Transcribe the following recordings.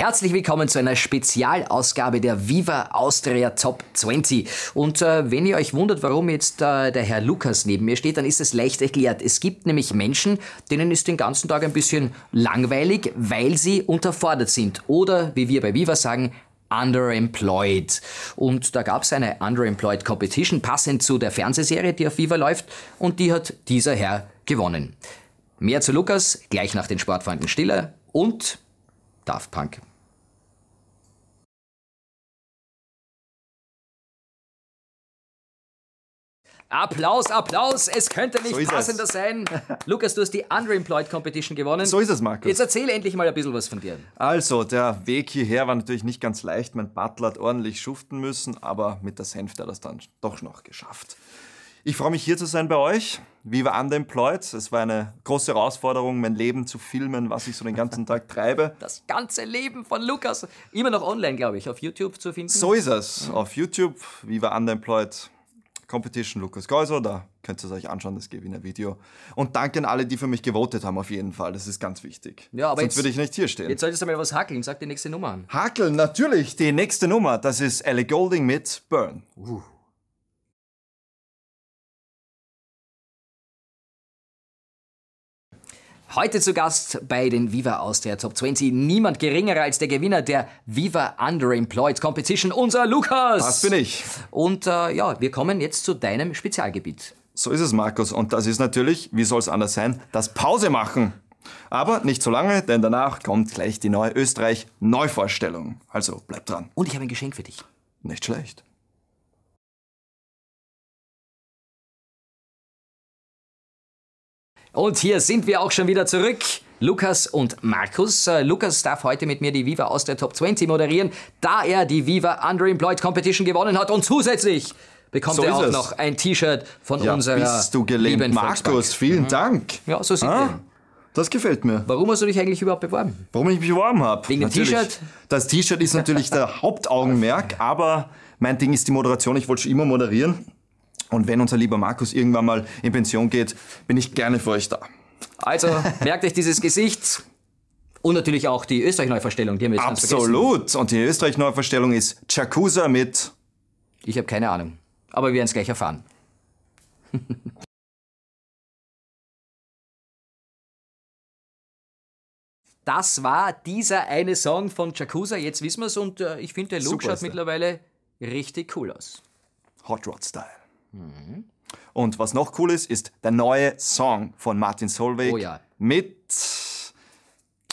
Herzlich willkommen zu einer Spezialausgabe der Viva Austria Top 20. Und äh, wenn ihr euch wundert, warum jetzt äh, der Herr Lukas neben mir steht, dann ist es leicht erklärt. Es gibt nämlich Menschen, denen ist den ganzen Tag ein bisschen langweilig, weil sie unterfordert sind. Oder, wie wir bei Viva sagen, Underemployed. Und da gab es eine Underemployed Competition, passend zu der Fernsehserie, die auf Viva läuft, und die hat dieser Herr gewonnen. Mehr zu Lukas gleich nach den Sportfreunden Stiller und Daft Punk. Applaus, Applaus, es könnte nicht so passender es. sein. Lukas, du hast die Underemployed Competition gewonnen. So ist es, Markus. Jetzt erzähl endlich mal ein bisschen was von dir. Also, der Weg hierher war natürlich nicht ganz leicht. Mein Butler hat ordentlich schuften müssen, aber mit der Senf hat er das dann doch noch geschafft. Ich freue mich hier zu sein bei euch. Viva Underemployed. Es war eine große Herausforderung, mein Leben zu filmen, was ich so den ganzen Tag treibe. Das ganze Leben von Lukas. Immer noch online, glaube ich, auf YouTube zu finden. So ist es. Auf YouTube, Viva Underemployed. Competition Lukas Geuser, da könnt ihr es euch anschauen, das gebe ich in Gewinner Video. Und danke an alle, die für mich gewotet haben, auf jeden Fall. Das ist ganz wichtig. Ja, aber Sonst jetzt, würde ich nicht hier stehen. Jetzt solltest du mal was hackeln. Sag die nächste Nummer an. Hackeln, natürlich. Die nächste Nummer, das ist Ellie Golding mit Burn. Uh. Heute zu Gast bei den Viva aus der Top 20 niemand geringerer als der Gewinner der Viva Underemployed Competition, unser Lukas. Das bin ich. Und äh, ja, wir kommen jetzt zu deinem Spezialgebiet. So ist es, Markus. Und das ist natürlich, wie soll es anders sein, das Pause machen. Aber nicht so lange, denn danach kommt gleich die neue Österreich-Neuvorstellung. Also bleib dran. Und ich habe ein Geschenk für dich. Nicht schlecht. Und hier sind wir auch schon wieder zurück. Lukas und Markus. Äh, Lukas darf heute mit mir die Viva aus der Top 20 moderieren, da er die Viva Underemployed Competition gewonnen hat und zusätzlich bekommt so er auch es. noch ein T-Shirt von ja, unserer bist du gelähmt, lieben Markus, Volksbank. vielen mhm. Dank. Ja, so sieht ah. Das gefällt mir. Warum hast du dich eigentlich überhaupt beworben? Warum ich mich beworben habe? Wegen dem T-Shirt? Das T-Shirt ist natürlich der Hauptaugenmerk, aber mein Ding ist die Moderation. Ich wollte schon immer moderieren. Und wenn unser lieber Markus irgendwann mal in Pension geht, bin ich gerne für euch da. Also, merkt euch dieses Gesicht. Und natürlich auch die Österreich-Neuverstellung, die haben wir jetzt Absolut. Und die Österreich-Neuverstellung ist Chakusa mit. Ich habe keine Ahnung. Aber wir werden es gleich erfahren. das war dieser eine Song von Chakusa. Jetzt wissen wir es und äh, ich finde, der Look Super schaut mittlerweile richtig cool aus. Hot Rod Style. Mhm. Und was noch cool ist, ist der neue Song von Martin Solveig oh ja. mit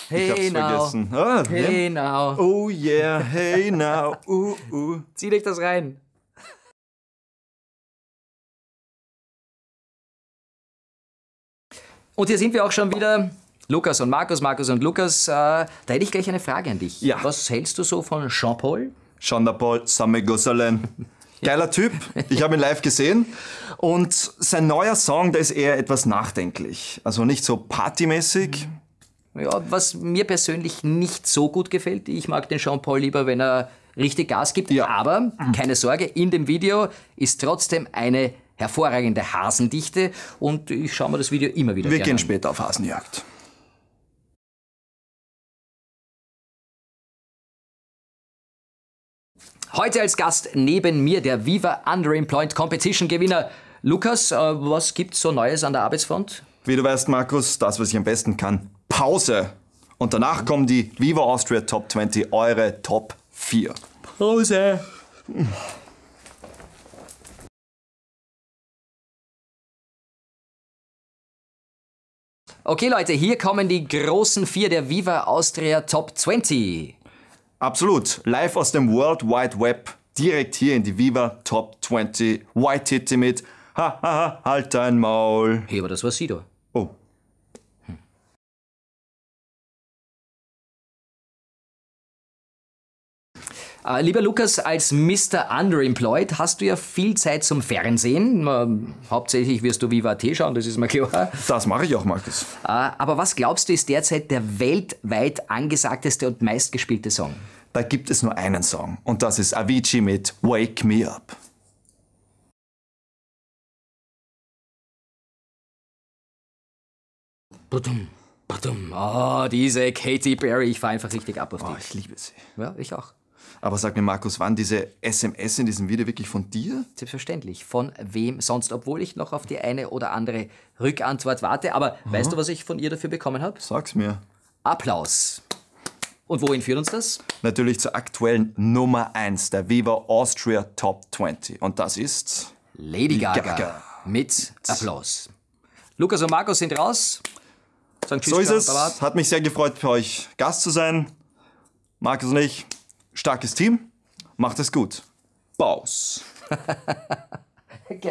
Hey ich hab's now. vergessen. Ah, ne? hey yeah. now. Oh yeah, hey now. Uh, uh. Zieh dich das rein. Und hier sind wir auch schon wieder. Lukas und Markus, Markus und Lukas. Äh, da hätte ich gleich eine Frage an dich. Ja. Was hältst du so von Jean-Paul? Jean-Paul Samegosalen. Geiler Typ. Ich habe ihn live gesehen. Und sein neuer Song, der ist eher etwas nachdenklich. Also nicht so partymäßig. Mhm. Ja, was mir persönlich nicht so gut gefällt. Ich mag den Jean-Paul lieber, wenn er richtig Gas gibt. Ja. Aber keine Sorge, in dem Video ist trotzdem eine hervorragende Hasendichte. Und ich schaue mir das Video immer wieder an. Wir gehen später auf Hasenjagd. Heute als Gast neben mir der Viva Underemployed Competition Gewinner. Lukas, äh, was gibt's so Neues an der Arbeitsfront? Wie du weißt, Markus, das, was ich am besten kann. Pause. Und danach kommen die Viva Austria Top 20, eure Top 4. Pause. Okay Leute, hier kommen die großen vier der Viva Austria Top 20. Absolut. Live aus dem World Wide Web, direkt hier in die Viva Top 20 White Titty mit Ha, ha, ha, halt dein Maul. Hey, aber das war sie Sido. Oh. Äh, lieber Lukas, als Mr. Underemployed hast du ja viel Zeit zum Fernsehen. Ähm, hauptsächlich wirst du Viva T schauen, das ist mir klar. Das mache ich auch, Markus. Äh, aber was glaubst du, ist derzeit der weltweit angesagteste und meistgespielte Song? Da gibt es nur einen Song und das ist Avicii mit Wake Me Up. Badum, badum. Oh, diese Katy Perry, ich fahre einfach richtig ab auf ah, dich. Oh, ich liebe sie. Ja, ich auch. Aber sag mir, Markus, waren diese SMS in diesem Video wirklich von dir? Selbstverständlich. Von wem sonst? Obwohl ich noch auf die eine oder andere Rückantwort warte. Aber mhm. weißt du, was ich von ihr dafür bekommen habe? Sag's mir. Applaus. Und wohin führt uns das? Natürlich zur aktuellen Nummer 1 der Viva Austria Top 20. Und das ist Lady Gaga, Gaga. mit Applaus. Lukas und Markus sind raus. Sagen Tschüss, so ist es. Hat mich sehr gefreut, für euch Gast zu sein. Markus und ich starkes Team, macht es gut. Baus.